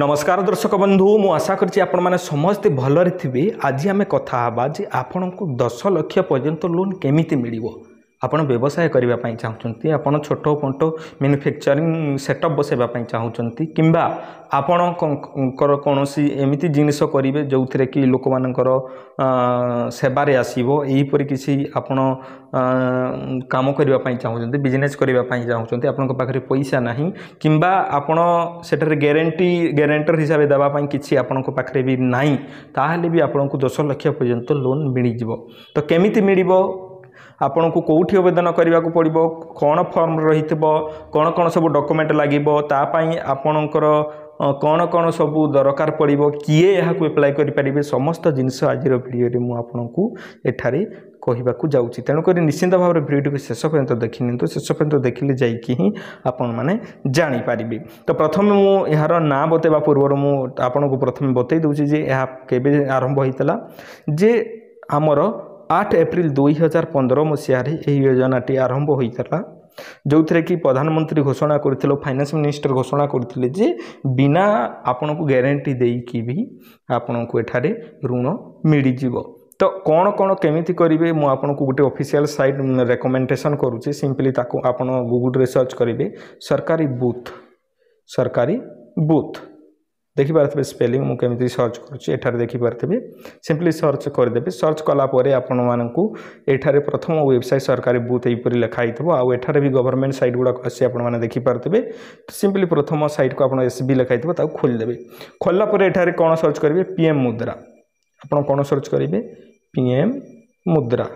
ନମସ୍କାର ଦର୍ଶକ ବନ୍ଧୁ ମୁଁ ଆଶା କରିଛି ଆପଣମାନେ ସମସ୍ତେ ଭଲରେ ଥିବେ ଆଜି ଆମେ କଥା ହେବା ଯେ ଆପଣଙ୍କୁ ଦଶ ଲକ୍ଷ ପର୍ଯ୍ୟନ୍ତ ଲୋନ୍ କେମିତି ମିଳିବ ଆପଣ ବ୍ୟବସାୟ କରିବା ପାଇଁ ଚାହୁଁଛନ୍ତି ଆପଣ ଛୋଟ ମୋଟ ମ୍ୟାନୁଫ୍ୟାକ୍ଚରିଂ ସେଟଅପ୍ ବସାଇବା ପାଇଁ ଚାହୁଁଛନ୍ତି କିମ୍ବା ଆପଣଙ୍କର କୌଣସି ଏମିତି ଜିନିଷ କରିବେ ଯେଉଁଥିରେ କି ଲୋକମାନଙ୍କର ସେବାରେ ଆସିବ ଏହିପରି କିଛି ଆପଣ କାମ କରିବା ପାଇଁ ଚାହୁଁଛନ୍ତି ବିଜନେସ୍ କରିବା ପାଇଁ ଚାହୁଁଛନ୍ତି ଆପଣଙ୍କ ପାଖରେ ପଇସା ନାହିଁ କିମ୍ବା ଆପଣ ସେଠାରେ ଗ୍ୟାରେଣ୍ଟି ଗ୍ୟାରେଣ୍ଟର ହିସାବରେ ଦେବା ପାଇଁ କିଛି ଆପଣଙ୍କ ପାଖରେ ବି ନାହିଁ ତାହେଲେ ବି ଆପଣଙ୍କୁ ଦଶ ଲକ୍ଷ ପର୍ଯ୍ୟନ୍ତ ଲୋନ୍ ମିଳିଯିବ ତ କେମିତି ମିଳିବ ଆପଣଙ୍କୁ କେଉଁଠି ଆବେଦନ କରିବାକୁ ପଡ଼ିବ କ'ଣ ଫର୍ମ ରହିଥିବ କ'ଣ କ'ଣ ସବୁ ଡକ୍ୟୁମେଣ୍ଟ ଲାଗିବ ତା ପାଇଁ ଆପଣଙ୍କର କ'ଣ କ'ଣ ସବୁ ଦରକାର ପଡ଼ିବ କିଏ ଏହାକୁ ଆପ୍ଲାଏ କରିପାରିବେ ସମସ୍ତ ଜିନିଷ ଆଜିର ଭିଡ଼ିଓରେ ମୁଁ ଆପଣଙ୍କୁ ଏଠାରେ କହିବାକୁ ଯାଉଛି ତେଣୁକରି ନିଶ୍ଚିନ୍ତ ଭାବରେ ଭିଡ଼ିଓଟିକୁ ଶେଷ ପର୍ଯ୍ୟନ୍ତ ଦେଖି ନିଅନ୍ତୁ ଶେଷ ପର୍ଯ୍ୟନ୍ତ ଦେଖିଲେ ଯାଇକି ହିଁ ଆପଣମାନେ ଜାଣିପାରିବେ ତ ପ୍ରଥମେ ମୁଁ ଏହାର ନାଁ ବତେଇବା ପୂର୍ବରୁ ମୁଁ ଆପଣଙ୍କୁ ପ୍ରଥମେ ବତେଇ ଦେଉଛି ଯେ ଏହା କେବେ ଆରମ୍ଭ ହୋଇଥିଲା ଯେ ଆମର আট এপ্রিল দুই হাজার পনেরো মশায় এই যোজনাটি আরম্ভ হয়েছিল ଯେଉଁଥିରେ କି ପ୍ରଧାନମନ୍ତ୍ରୀ ଘୋଷଣା କରିଥିଲେ ଫାଇନାନ୍ସ ମିନିଷ୍ଟର ଘୋଷଣା କରିଥିଲେ ଯେ ବିନା ଆପଣଙ୍କୁ ଗ୍ୟାରେଣ୍ଟି ଦେଇକି ବି ଆପଣଙ୍କୁ ଏଠାରେ ଋଣ ମିଳିଯିବ ତ କ'ଣ କ'ଣ କେମିତି କରିବେ ମୁଁ ଆପଣଙ୍କୁ ଗୋଟେ ଅଫିସିଆଲ୍ ସାଇଟ୍ ରେକମେଣ୍ଡେସନ୍ କରୁଛି ସିମ୍ପଲି ତାକୁ ଆପଣ ଗୁଗୁଲରେ ସର୍ଚ୍ଚ କରିବେ ସରକାରୀ ବୁଥ୍ ସରକାରୀ ବୁଥ୍ ଦେଖିପାରୁଥିବେ ସ୍ପେଲିଂ ମୁଁ କେମିତି ସର୍ଚ୍ଚ କରୁଛି ଏଠାରେ ଦେଖିପାରୁଥିବେ ସିମ୍ପଲି ସର୍ଚ୍ଚ କରିଦେବେ ସର୍ଚ୍ଚ କଲା ପରେ ଆପଣମାନଙ୍କୁ ଏଠାରେ ପ୍ରଥମ ୱେବସାଇଟ୍ ସରକାରୀ ବୁଥ୍ ଏହିପରି ଲେଖା ହେଇଥିବ ଆଉ ଏଠାରେ ବି ଗଭର୍ଣ୍ଣମେଣ୍ଟ ସାଇଟ୍ ଗୁଡ଼ାକ ଆସି ଆପଣମାନେ ଦେଖିପାରୁଥିବେ ସିମ୍ପଲି ପ୍ରଥମ ସାଇଟ୍କୁ ଆପଣ ଏସ୍ ବି ଲେଖାଇଥିବ ତାକୁ ଖୋଲିଦେବେ ଖୋଲିଲା ପରେ ଏଠାରେ କ'ଣ ସର୍ଚ୍ଚ କରିବେ ପି ଏମ୍ ମୁଦ୍ରା ଆପଣ କ'ଣ ସର୍ଚ୍ଚ କରିବେ ପି ଏମ୍ ମୁଦ୍ରା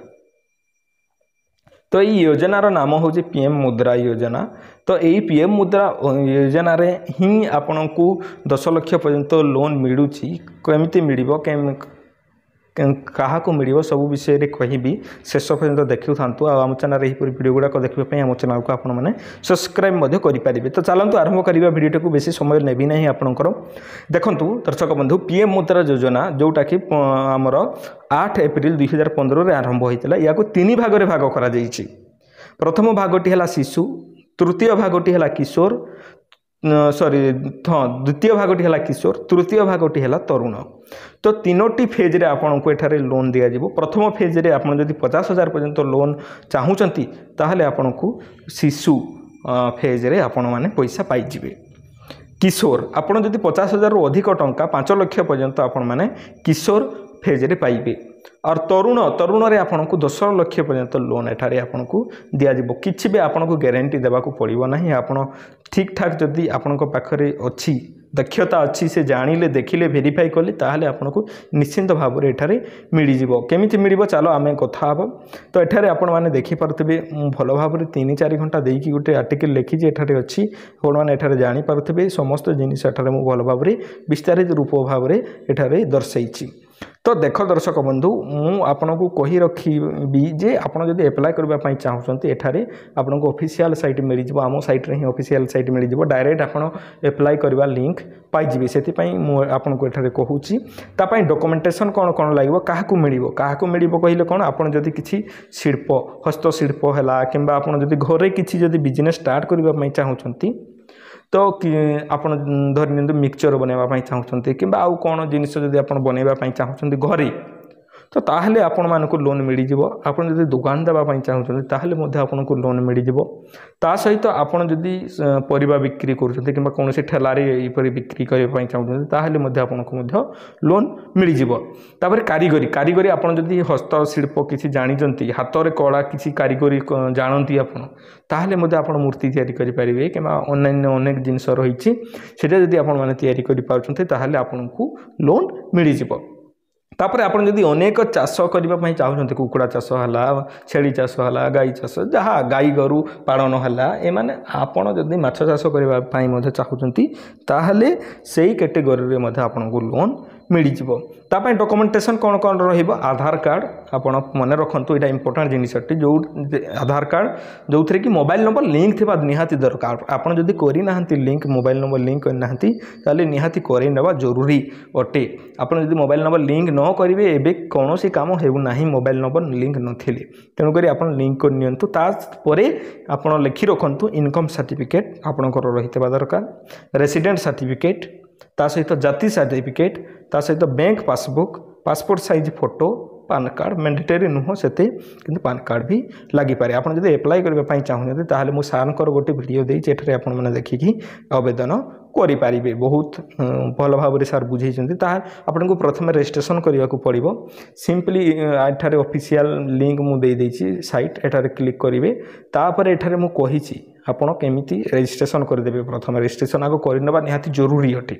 तो ये योजना रा नाम हूँ पीएम मुद्रा योजना तो ये पीएम मुद्रा योजन हिं आपण को दस लक्ष पर्यटन लोन मिलूँ कमिटी मिल କାହାକୁ ମିଳିବ ସବୁ ବିଷୟରେ କହିବି ଶେଷ ପର୍ଯ୍ୟନ୍ତ ଦେଖୁଥାନ୍ତୁ ଆଉ ଆମ ଚ୍ୟାନେଲ୍ ଏହିପରି ଭିଡ଼ିଓ ଗୁଡ଼ାକ ଦେଖିବା ପାଇଁ ଆମ ଚ୍ୟାନେଲ୍କୁ ଆପଣମାନେ ସବସ୍କ୍ରାଇବ୍ ମଧ୍ୟ କରିପାରିବେ ତ ଚାଲନ୍ତୁ ଆରମ୍ଭ କରିବା ଭିଡ଼ିଓଟିକୁ ବେଶୀ ସମୟ ନେବି ନାହିଁ ଆପଣଙ୍କର ଦେଖନ୍ତୁ ଦର୍ଶକ ବନ୍ଧୁ ପିଏମ୍ ମୁଦ୍ରା ଯୋଜନା ଯେଉଁଟାକି ଆମର ଆଠ ଏପ୍ରିଲ ଦୁଇ ହଜାର ପନ୍ଦରରେ ଆରମ୍ଭ ହୋଇଥିଲା ଏହାକୁ ତିନି ଭାଗରେ ଭାଗ କରାଯାଇଛି ପ୍ରଥମ ଭାଗଟି ହେଲା ଶିଶୁ ତୃତୀୟ ଭାଗଟି ହେଲା କିଶୋର সরি হ্যাঁ দ্বিতীয় ভাগটি হল কিশোর তৃতীয় ভাগটি হল তরুণ তো তিনোটি ফেজ্রে আপনার এখানে লোন দিয়াযিব প্রথম ফেজ্রে আপনার যদি পচাশ হাজার পর্যন্ত লোন চাহুমান তাহলে আপনার শিশু ফেজ্রে আপন মানে পয়সা পাইযে কিশোর আপনার যদি পচাশ হাজার অধিক টঙ্কা পাঁচ লক্ষ পর্যন্ত আপন মানে কিশোর ফেজ্রে পাইবে और तरुण तरुण से आपण को 10 लाख पर्यंत लोन एठारे आपको को कि जीवो किछि भी आपण ठीक ठाक जदि आपण को दक्षता अच्छी से जाणिले देखिले भेरीफाई कले ताहले आपण को निश्चिंत भाव रे एठारे मिली जीवो चलो आमे कथा हबो तो एठारे आपण माने देखि परतबे भाव रे 3 घंटा देक गोटे आर्टिकल लिखि जे अच्छी अछि आपण माने समस्त जिनस भल भाव रे विस्तारित रूप भाव में एठारे दर्शाइछि তো দেখ দর্শক বন্ধু ମୁଁ ଆପଣଙ୍କୁ କହି ରଖିବି ଯେ ଆପଣ ଯଦି ଆପ୍ଲାଏ କରିବା ପାଇଁ ଚାହୁଁଛନ୍ତି ଏଠାରେ ଆପଣଙ୍କୁ ଅଫିସିଆଲ୍ ସାଇଟ୍ ମିଳିଯିବ ଆମ ସାଇଟ୍ରେ ହିଁ ଅଫିସିଆଲ୍ ସାଇଟ୍ ମିଳିଯିବ ଡାଇରେକ୍ଟ ଆପଣ ଆପ୍ଲାଏ କରିବା ଲିଙ୍କ ପାଇଯିବେ ସେଥିପାଇଁ ମୁଁ ଆପଣଙ୍କୁ ଏଠାରେ କହୁଛି ତା ପାଇଁ ଡକୁମେଣ୍ଟେସନ୍ କ'ଣ କ'ଣ ଲାଗିବ କାହାକୁ ମିଳିବ କାହାକୁ ମିଳିବ କହିଲେ କ'ଣ ଆପଣ ଯଦି କିଛି ଶିଳ୍ପ ହସ୍ତଶିଳ୍ପ ହେଲା କିମ୍ବା ଆପଣ ଯଦି ଘରେ କିଛି ଯଦି ବିଜନେସ୍ ଷ୍ଟାର୍ଟ କରିବା ପାଇଁ ଚାହୁଁଛନ୍ତି ତ ଆପଣ ଧରି ନିଅନ୍ତୁ ମିକ୍ସଚର୍ ବନେଇବା ପାଇଁ ଚାହୁଁଛନ୍ତି କିମ୍ବା ଆଉ କ'ଣ ଜିନିଷ ଯଦି ଆପଣ ବନେଇବା ପାଇଁ ଚାହୁଁଛନ୍ତି ଘରେ ତ ତାହେଲେ ଆପଣମାନଙ୍କୁ ଲୋନ୍ ମିଳିଯିବ ଆପଣ ଯଦି ଦୋକାନ ଦେବା ପାଇଁ ଚାହୁଁଛନ୍ତି ତାହେଲେ ମଧ୍ୟ ଆପଣଙ୍କୁ ଲୋନ୍ ମିଳିଯିବ ତା ସହିତ ଆପଣ ଯଦି ପରିବା ବିକ୍ରି କରୁଛନ୍ତି କିମ୍ବା କୌଣସି ଠେଲାରେ ଏହିପରି ବିକ୍ରି କରିବା ପାଇଁ ଚାହୁଁଛନ୍ତି ତାହେଲେ ମଧ୍ୟ ଆପଣଙ୍କୁ ମଧ୍ୟ ଲୋନ୍ ମିଳିଯିବ ତାପରେ କାରିଗରୀ କାରିଗରୀ ଆପଣ ଯଦି ହସ୍ତଶିଳ୍ପ କିଛି ଜାଣିଛନ୍ତି ହାତରେ କଳା କିଛି କାରିଗରୀ ଜାଣନ୍ତି ଆପଣ ତାହେଲେ ମଧ୍ୟ ଆପଣ ମୂର୍ତ୍ତି ତିଆରି କରିପାରିବେ କିମ୍ବା ଅନ୍ୟାନ୍ୟ ଅନେକ ଜିନିଷ ରହିଛି ସେଇଟା ଯଦି ଆପଣମାନେ ତିଆରି କରିପାରୁଛନ୍ତି ତାହେଲେ ଆପଣଙ୍କୁ ଲୋନ୍ ମିଳିଯିବ ତାପରେ ଆପଣ ଯଦି ଅନେକ ଚାଷ କରିବା ପାଇଁ ଚାହୁଁଛନ୍ତି କୁକୁଡ଼ା ଚାଷ ହେଲା ଛେଳି ଚାଷ ହେଲା ଗାଈ ଚାଷ ଯାହା ଗାଈ ଗୋରୁ ପାଳନ ହେଲା ଏମାନେ ଆପଣ ଯଦି ମାଛ ଚାଷ କରିବା ପାଇଁ ମଧ୍ୟ ଚାହୁଁଛନ୍ତି ତାହେଲେ ସେଇ କ୍ୟାଟେଗୋରୀରେ ମଧ୍ୟ ଆପଣଙ୍କୁ ଲୋନ୍ ମିଳିଯିବ ତା ପାଇଁ ଡକୁମେଣ୍ଟେସନ୍ କ'ଣ କ'ଣ ରହିବ ଆଧାର କାର୍ଡ଼ ଆପଣ ମନେ ରଖନ୍ତୁ ଏଇଟା ଇମ୍ପୋର୍ଟାଣ୍ଟ ଜିନିଷଟି ଯେଉଁ ଆଧାର କାର୍ଡ଼ ଯେଉଁଥିରେ କି ମୋବାଇଲ୍ ନମ୍ବର ଲିଙ୍କ୍ ଥିବା ନିହାତି ଦରକାର ଆପଣ ଯଦି କରିନାହାନ୍ତି ଲିଙ୍କ୍ ମୋବାଇଲ୍ ନମ୍ବର ଲିଙ୍କ୍ କରିନାହାନ୍ତି ତାହେଲେ ନିହାତି କରେଇନେବା ଜରୁରୀ ଅଟେ ଆପଣ ଯଦି ମୋବାଇଲ୍ ନମ୍ବର ଲିଙ୍କ୍ ନ କରିବେ ଏବେ କୌଣସି କାମ ହେଉନାହିଁ ମୋବାଇଲ୍ ନମ୍ବର ଲିଙ୍କ୍ ନଥିଲେ ତେଣୁକରି ଆପଣ ଲିଙ୍କ୍ କରିନିଅନ୍ତୁ ତାପରେ ଆପଣ ଲେଖି ରଖନ୍ତୁ ଇନକମ୍ ସାର୍ଟିଫିକେଟ୍ ଆପଣଙ୍କର ରହିଥିବା ଦରକାର ରେସିଡେଣ୍ଟ ସାର୍ଟିଫିକେଟ୍ ତା ସହିତ ଜାତି ସାର୍ଟିଫିକେଟ୍ ତା ସହିତ bank passbook passport size photo PAN card mandatory ନୁହଁ ସେତେ କିନ୍ତୁ ପାନ୍ କାର୍ଡ଼ ବି ଲାଗିପାରେ ଆପଣ ଯଦି ଆପ୍ଲାଏ କରିବା ପାଇଁ ଚାହୁଁଛନ୍ତି ତାହେଲେ ମୁଁ ସାର୍ଙ୍କର ଗୋଟେ ଭିଡ଼ିଓ ଦେଇଛି ଏଠାରେ ଆପଣମାନେ ଦେଖିକି ଆବେଦନ କରିପାରିବେ ବହୁତ ଭଲ ଭାବରେ ସାର୍ ବୁଝେଇଛନ୍ତି ତାହା ଆପଣଙ୍କୁ ପ୍ରଥମେ ରେଜିଷ୍ଟ୍ରେସନ୍ କରିବାକୁ ପଡ଼ିବ ସିମ୍ପଲି ଏଠାରେ ଅଫିସିଆଲ୍ ଲିଙ୍କ୍ ମୁଁ ଦେଇଦେଇଛି ସାଇଟ୍ ଏଠାରେ କ୍ଲିକ୍ କରିବେ ତାପରେ ଏଠାରେ ମୁଁ କହିଛି ଆପଣ କେମିତି ରେଜିଷ୍ଟ୍ରେସନ୍ କରିଦେବେ ପ୍ରଥମେ ରେଜିଷ୍ଟ୍ରେସନ୍ ଆଗ କରିନେବା ନିହାତି ଜରୁରୀ ଅଟେ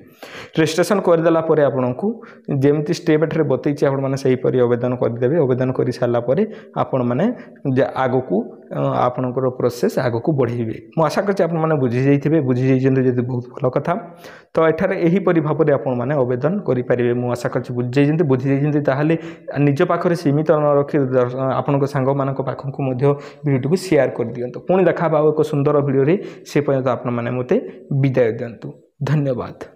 ରେଜିଷ୍ଟ୍ରେସନ୍ କରିଦେଲା ପରେ ଆପଣଙ୍କୁ ଯେମିତି ଷ୍ଟେପ୍ ଏଠାରେ ବତେଇଛି ଆପଣମାନେ ସେହିପରି ଅବଦାନ କରିଦେବେ ଅବଦାନ କରିସାରିଲା ପରେ ଆପଣମାନେ ଆଗକୁ ଆପଣଙ୍କର ପ୍ରୋସେସ୍ ଆଗକୁ ବଢ଼େଇବେ ମୁଁ ଆଶା କରୁଛି ଆପଣମାନେ ବୁଝିଯାଇଥିବେ ବୁଝିଯାଇଛନ୍ତି ଯଦି ବହୁତ ଭଲ କଥା ତ ଏଠାରେ ଏହିପରି ଭାବରେ ଆପଣମାନେ ଆବେଦନ କରିପାରିବେ ମୁଁ ଆଶା କରୁଛି ବୁଝିଯାଇଛନ୍ତି ବୁଝିଯାଇଛନ୍ତି ତାହେଲେ ନିଜ ପାଖରେ ସୀମିତ ନ ରଖି ଆପଣଙ୍କ ସାଙ୍ଗମାନଙ୍କ ପାଖକୁ ମଧ୍ୟ ଭିଡ଼ିଓଟିକୁ ସେୟାର କରିଦିଅନ୍ତୁ ପୁଣି ଦେଖା ହେବ ଏକ ସୁନ୍ଦର ଭିଡ଼ିଓରେ ସେ ପର୍ଯ୍ୟନ୍ତ ଆପଣମାନେ ମୋତେ ବିଦାୟ ଦିଅନ୍ତୁ ଧନ୍ୟବାଦ